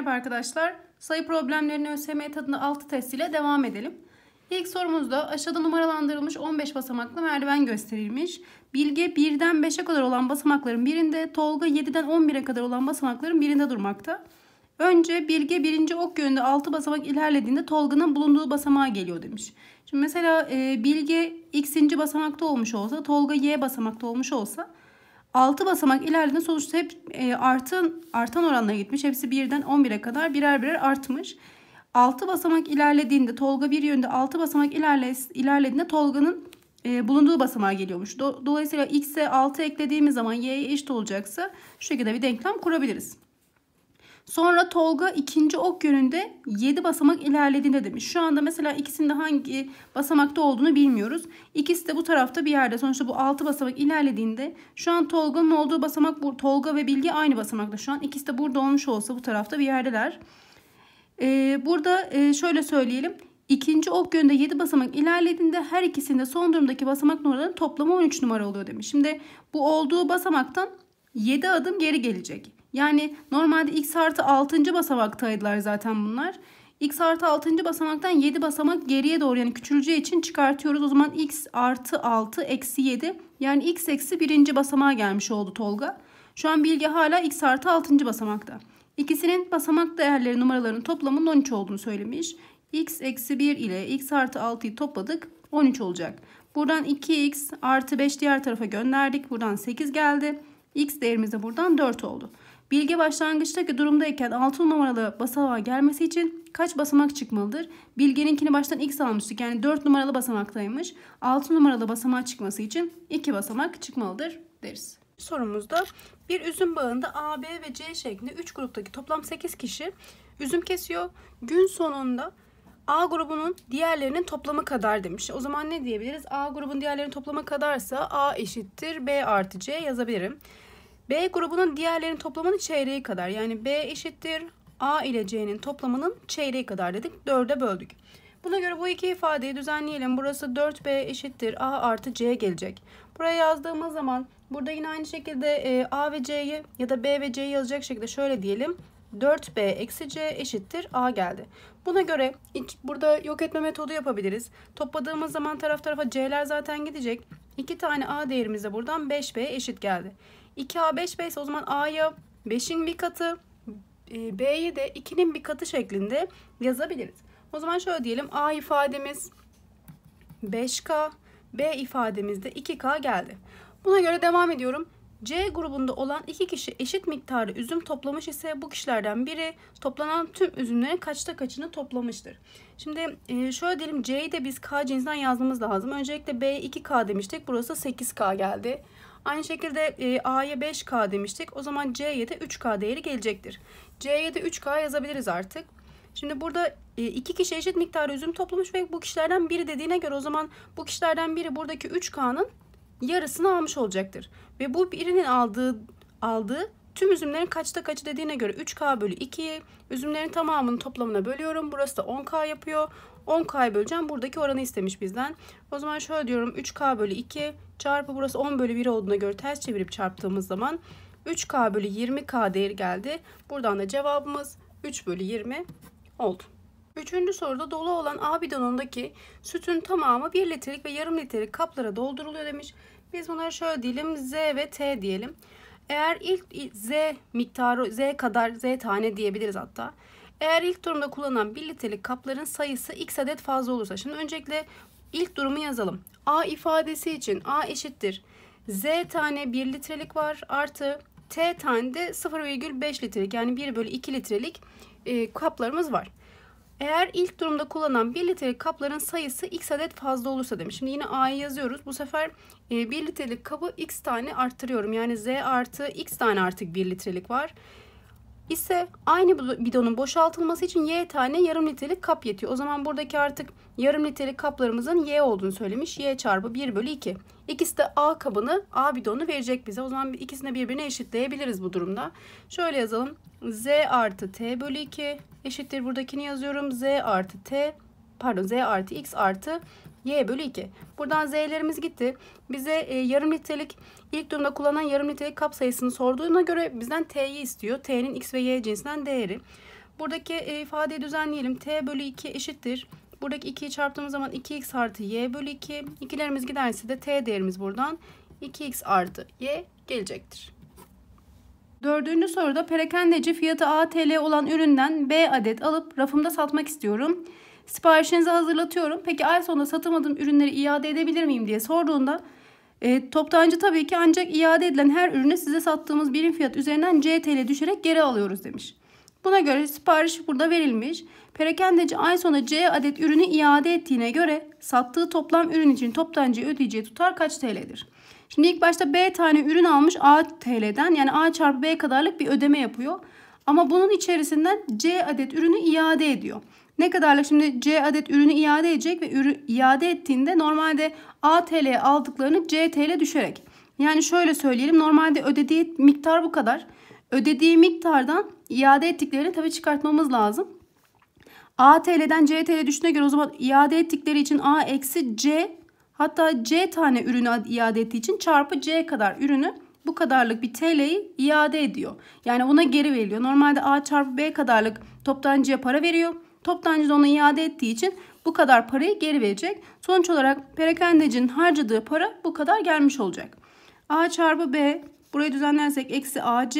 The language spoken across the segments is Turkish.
Merhaba arkadaşlar. Sayı problemlerini ÖSYM tadında 6 test ile devam edelim. İlk sorumuzda aşağıda numaralandırılmış 15 basamaklı merdiven gösterilmiş. Bilge 1'den 5'e kadar olan basamakların birinde, Tolga 7'den 11'e kadar olan basamakların birinde durmakta. Önce Bilge 1. ok yönünde 6 basamak ilerlediğinde Tolga'nın bulunduğu basamağa geliyor demiş. Şimdi mesela e, Bilge x'inci basamakta olmuş olsa, Tolga y basamakta olmuş olsa 6 basamak ilerlediğinde sonuçta hep e, artın, artan oranla gitmiş. Hepsi 1'den 11'e kadar birer birer artmış. 6 basamak ilerlediğinde Tolga bir yönde 6 basamak ilerle, ilerlediğinde Tolga'nın e, bulunduğu basamağa geliyormuş. Do, dolayısıyla x'e 6 eklediğimiz zaman y'ye eşit olacaksa şu şekilde bir denklem kurabiliriz. Sonra Tolga ikinci ok yönünde 7 basamak ilerlediğinde demiş. Şu anda mesela ikisinin hangi basamakta olduğunu bilmiyoruz. İkisi de bu tarafta bir yerde. Sonuçta bu 6 basamak ilerlediğinde şu an Tolga'nın olduğu basamak bu. Tolga ve Bilge aynı basamakta şu an. İkisi de burada olmuş olsa bu tarafta bir yerdeler. Ee, burada e, şöyle söyleyelim. İkinci ok yönünde 7 basamak ilerlediğinde her ikisinde son durumdaki basamak numaralarının toplamı 13 numara oluyor demiş. Şimdi bu olduğu basamaktan 7 adım geri gelecek. Yani normalde x artı 6. basamaktaydılar zaten bunlar. x artı 6. basamaktan 7 basamak geriye doğru yani küçüleceği için çıkartıyoruz. O zaman x artı 6 eksi 7 yani x eksi 1. basamağa gelmiş oldu Tolga. Şu an bilgi hala x artı 6. basamakta. İkisinin basamak değerleri numaralarının toplamının 13 olduğunu söylemiş. x eksi 1 ile x artı 6'yı topladık 13 olacak. Buradan 2x artı 5 diğer tarafa gönderdik. Buradan 8 geldi. x değerimiz de buradan 4 oldu. Bilge başlangıçtaki durumdayken 6 numaralı basamağa gelmesi için kaç basamak çıkmalıdır? Bilge'ninkini baştan x almıştık. Yani 4 numaralı basamaktaymış. 6 numaralı basamağa çıkması için 2 basamak çıkmalıdır deriz. Sorumuzda bir üzüm bağında A, B ve C şeklinde 3 gruptaki toplam 8 kişi üzüm kesiyor. Gün sonunda A grubunun diğerlerinin toplamı kadar demiş. O zaman ne diyebiliriz? A grubun diğerlerinin toplamı kadarsa A eşittir B artı C yazabilirim. B grubunun diğerlerin toplamının çeyreği kadar. Yani B eşittir A ile C'nin toplamının çeyreği kadar dedik. 4'e böldük. Buna göre bu iki ifadeyi düzenleyelim. Burası 4B eşittir A artı C gelecek. Buraya yazdığımız zaman burada yine aynı şekilde e, A ve C'yi ya da B ve C'yi yazacak şekilde şöyle diyelim. 4B eksi C eşittir A geldi. Buna göre burada yok etme metodu yapabiliriz. Topladığımız zaman taraf tarafa C'ler zaten gidecek. 2 tane A değerimiz de buradan 5B eşit geldi. 2A 5 B ise o zaman A'ya 5'in bir katı e, B'ye de 2'nin bir katı şeklinde yazabiliriz. O zaman şöyle diyelim A ifademiz 5K B ifademiz de 2K geldi. Buna göre devam ediyorum. C grubunda olan iki kişi eşit miktarda üzüm toplamış ise bu kişilerden biri toplanan tüm üzümlerin kaçta kaçını toplamıştır. Şimdi e, şöyle diyelim C'yi de biz K cinsinden yazmamız lazım. Öncelikle B'ye 2K demiştik. Burası 8K geldi. Aynı şekilde e, A'ya 5K demiştik. O zaman C'ye de 3K değeri gelecektir. C'ye de 3K yazabiliriz artık. Şimdi burada e, iki kişi eşit miktarı üzüm toplamış ve bu kişilerden biri dediğine göre o zaman bu kişilerden biri buradaki 3K'nın yarısını almış olacaktır. Ve bu birinin aldığı aldığı Tüm üzümlerin kaçta kaçı dediğine göre 3K bölü 2'yi üzümlerin tamamının toplamına bölüyorum. Burası da 10K yapıyor. 10 k böleceğim. Buradaki oranı istemiş bizden. O zaman şöyle diyorum 3K bölü 2 çarpı burası 10 bölü 1 olduğuna göre ters çevirip çarptığımız zaman 3K bölü 20K değeri geldi. Buradan da cevabımız 3 bölü 20 oldu. Üçüncü soruda dolu olan A bidonundaki sütün tamamı 1 litrelik ve yarım litrelik kaplara dolduruluyor demiş. Biz bunları şöyle diyelim Z ve T diyelim. Eğer ilk Z miktarı Z kadar Z tane diyebiliriz hatta. Eğer ilk durumda kullanılan 1 litrelik kapların sayısı x adet fazla olursa. Şimdi öncelikle ilk durumu yazalım. A ifadesi için A eşittir. Z tane 1 litrelik var artı T tane de 0,5 litrelik yani 1 bölü 2 litrelik e, kaplarımız var. Eğer ilk durumda kullanılan 1 litrelik kapların sayısı x adet fazla olursa demiş. Şimdi yine a'yı yazıyoruz. Bu sefer 1 e, litrelik kabı x tane arttırıyorum. Yani z artı x tane artık 1 litrelik var ise aynı bidonun boşaltılması için y tane yarım litrelik kap yetiyor. O zaman buradaki artık yarım litrelik kaplarımızın y olduğunu söylemiş. y çarpı 1 bölü 2. İkisi de a kabını, a bidonu verecek bize. O zaman ikisini birbirine eşitleyebiliriz bu durumda. Şöyle yazalım. z artı t bölü 2 eşittir. Buradakini yazıyorum. z artı t pardon z artı x artı Y bölü 2. Buradan Z'lerimiz gitti. Bize e, yarım litrelik ilk durumda kullanılan yarım litrelik kap sayısını sorduğuna göre bizden T'yi istiyor. T'nin X ve Y cinsinden değeri. Buradaki e, ifadeyi düzenleyelim. T bölü 2 eşittir. Buradaki 2'yi çarptığımız zaman 2x artı y bölü 2. 2'lerimiz giderse de t değerimiz buradan 2x artı y gelecektir. Dördüncü soruda perakendeci fiyatı ATL olan üründen B adet alıp rafımda satmak istiyorum. Siparişinizi hazırlatıyorum. Peki ay sonunda satamadığım ürünleri iade edebilir miyim diye sorduğunda e, toptancı tabii ki ancak iade edilen her ürünü size sattığımız birim fiyat üzerinden CTL düşerek geri alıyoruz demiş. Buna göre sipariş burada verilmiş. Perakendeci ay sonu C adet ürünü iade ettiğine göre sattığı toplam ürün için toptancı ödeyeceği tutar kaç TL'dir? Şimdi ilk başta B tane ürün almış A TL'den yani A çarpı B kadarlık bir ödeme yapıyor. Ama bunun içerisinden C adet ürünü iade ediyor. Ne kadarlık şimdi C adet ürünü iade edecek ve ürü, iade ettiğinde normalde A TL aldıklarını C TL düşerek. Yani şöyle söyleyelim normalde ödediği miktar bu kadar. Ödediği miktardan iade ettiklerini tabii çıkartmamız lazım. A TL'den C TL düşüne göre o zaman iade ettikleri için A eksi C Hatta C tane ürünü iade ettiği için çarpı C kadar ürünü bu kadarlık bir TL'yi iade ediyor. Yani ona geri veriyor. Normalde A çarpı B kadarlık toptancıya para veriyor. Toptancı da ona iade ettiği için bu kadar parayı geri verecek. Sonuç olarak perakendecinin harcadığı para bu kadar gelmiş olacak. A çarpı B burayı düzenlersek eksi AC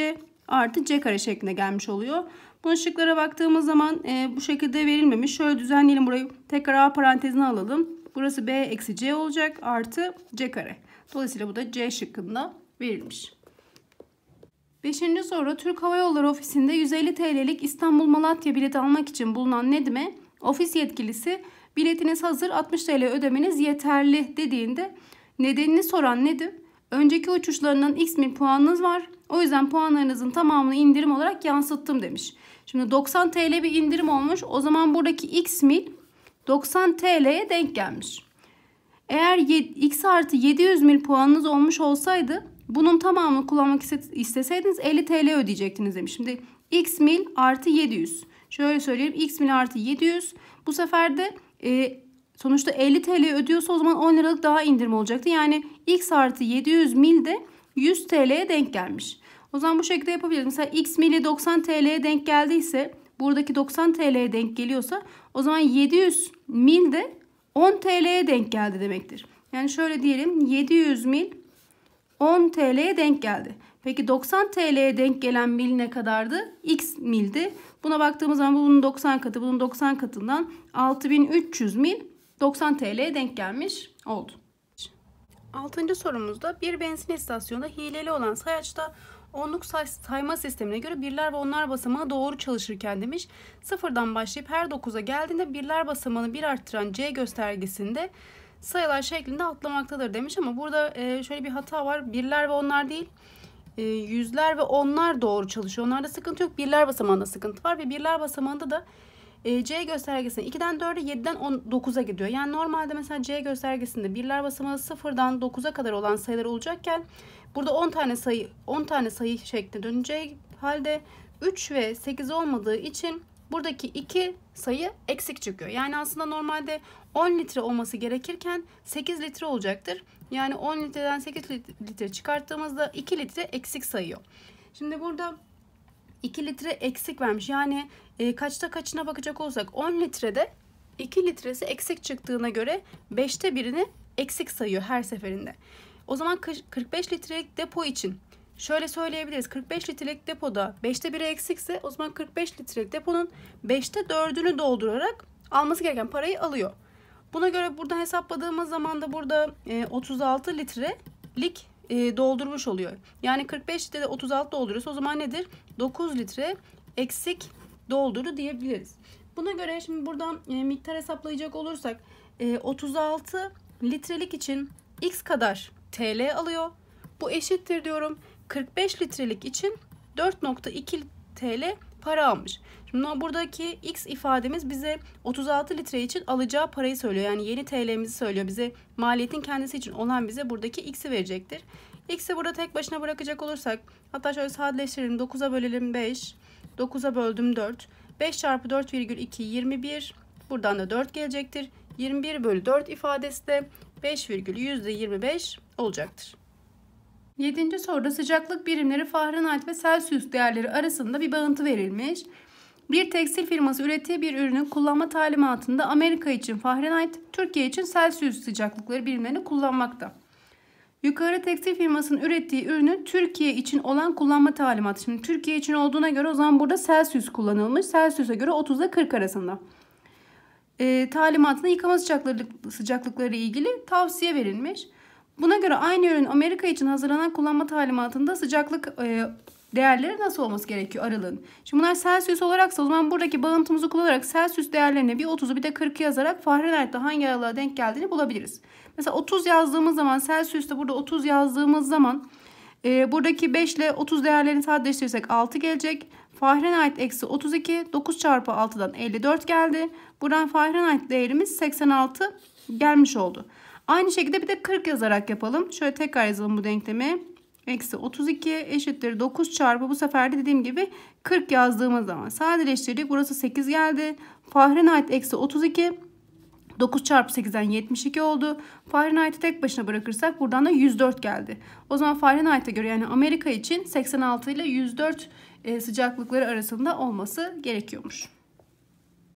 artı C kare şeklinde gelmiş oluyor. Bu şıklara baktığımız zaman e, bu şekilde verilmemiş. Şöyle düzenleyelim burayı tekrar A parantezine alalım. Burası B eksi C olacak artı C kare. Dolayısıyla bu da C şıkkında verilmiş. Beşinci soru Türk Hava Yolları ofisinde 150 TL'lik İstanbul Malatya bileti almak için bulunan Nedim'e ofis yetkilisi biletiniz hazır 60 TL ödemeniz yeterli dediğinde nedenini soran Nedim önceki uçuşlarından x mil puanınız var o yüzden puanlarınızın tamamını indirim olarak yansıttım demiş. Şimdi 90 TL bir indirim olmuş o zaman buradaki x mil 90 TL'ye denk gelmiş. Eğer x artı 700 mil puanınız olmuş olsaydı bunun tamamını kullanmak isteseydiniz 50 TL ödeyecektiniz demiş. Şimdi x mil artı 700. Şöyle söyleyeyim x mil artı 700. Bu sefer de e, sonuçta 50 TL ödüyorsa o zaman 10 liralık daha indirim olacaktı. Yani x artı 700 mil de 100 TL'ye denk gelmiş. O zaman bu şekilde yapabiliriz. Mesela x mili 90 TL'ye denk geldiyse buradaki 90 TL'ye denk geliyorsa o zaman 700 mil de 10 TL'ye denk geldi demektir. Yani şöyle diyelim 700 mil 10 TL'ye denk geldi. Peki 90 TL'ye denk gelen mil ne kadardı? X mildi. Buna baktığımız zaman bunun 90 katı, bunun 90 katından 6300 mil 90 TL'ye denk gelmiş oldu. 6. sorumuzda bir benzin istasyonunda hileli olan sayaçta onluk say sayma sistemine göre birler ve onlar basamağı doğru çalışırken demiş. Sıfırdan başlayıp her 9'a geldiğinde birler basamağını bir arttıran C göstergesinde sayılar şeklinde atlamaktadır demiş. Ama burada e, şöyle bir hata var. Birler ve onlar değil e, yüzler ve onlar doğru çalışıyor. Onlarda sıkıntı yok. Birler basamağında sıkıntı var ve birler basamağında da e, C göstergesinde 2'den 4'e 7'den 9'a gidiyor. Yani normalde mesela C göstergesinde birler basamağı 0'dan 9'a kadar olan sayılar olacakken Burada 10 tane sayı 10 tane sayı şekli dönecek halde 3 ve 8 olmadığı için buradaki 2 sayı eksik çıkıyor. Yani aslında normalde 10 litre olması gerekirken 8 litre olacaktır. Yani 10 litreden 8 litre çıkarttığımızda 2 litre eksik sayıyor. Şimdi burada 2 litre eksik vermiş. Yani e, kaçta kaçına bakacak olsak 10 litrede 2 litresi eksik çıktığına göre 5'te birini eksik sayıyor her seferinde. O zaman 45 litrelik depo için şöyle söyleyebiliriz. 45 litrelik depoda 5'te 1'e eksikse o zaman 45 litrelik deponun 5'te 4'ünü doldurarak alması gereken parayı alıyor. Buna göre buradan hesapladığımız zaman da burada 36 e, litrelik e, doldurmuş oluyor. Yani 45 litrede 36 dolduruyorsa o zaman nedir? 9 litre eksik dolduru diyebiliriz. Buna göre şimdi buradan e, miktar hesaplayacak olursak 36 litrelik için x kadar TL alıyor. Bu eşittir diyorum 45 litrelik için 4.2 TL para almış. Şimdi buradaki x ifademiz bize 36 litre için alacağı parayı söylüyor. Yani yeni TL'mizi söylüyor. Bize maliyetin kendisi için olan bize buradaki x'i verecektir. X'i burada tek başına bırakacak olursak hatta şöyle sadeleştirelim. 9'a bölelim 5. 9'a böldüm 4. 5 çarpı 4 virgül 2 21. Buradan da 4 gelecektir. 21 bölü 4 ifadesi de 5,25 olacaktır. 7. soruda sıcaklık birimleri Fahrenheit ve Celsius değerleri arasında bir bağıntı verilmiş. Bir tekstil firması ürettiği bir ürünün kullanma talimatında Amerika için Fahrenheit, Türkiye için Celsius sıcaklıkları birimlerini kullanmakta. Yukarı tekstil firmasının ürettiği ürünün Türkiye için olan kullanma talimatı. Şimdi Türkiye için olduğuna göre o zaman burada Celsius kullanılmış. Celsius'a göre 30 ile 40 arasında e, talimatında yıkama sıcaklık, sıcaklıkları ilgili tavsiye verilmiş. Buna göre aynı ürün Amerika için hazırlanan kullanma talimatında sıcaklık e, değerleri nasıl olması gerekiyor aralığın? Şimdi bunlar Celsius olaraksa o zaman buradaki bağıntımızı kullanarak Celsius değerlerine bir 30'u bir de 40'ı yazarak Fahrenheit'te hangi aralığa denk geldiğini bulabiliriz. Mesela 30 yazdığımız zaman Celsius'te burada 30 yazdığımız zaman e, buradaki 5 ile 30 değerlerini sadeleştirirsek 6 gelecek. Fahrenheit eksi 32 9 çarpı 6'dan 54 geldi. Buradan Fahrenheit değerimiz 86 gelmiş oldu. Aynı şekilde bir de 40 yazarak yapalım. Şöyle tekrar yazalım bu denklemi. Eksi 32 eşittir 9 çarpı bu sefer de dediğim gibi 40 yazdığımız zaman sadeleştirdik. Burası 8 geldi. Fahrenheit eksi 32 9 çarpı 8'den 72 oldu. Fahrenheit'i tek başına bırakırsak buradan da 104 geldi. O zaman Fahrenheit'e göre yani Amerika için 86 ile 104 e, sıcaklıkları arasında olması gerekiyormuş.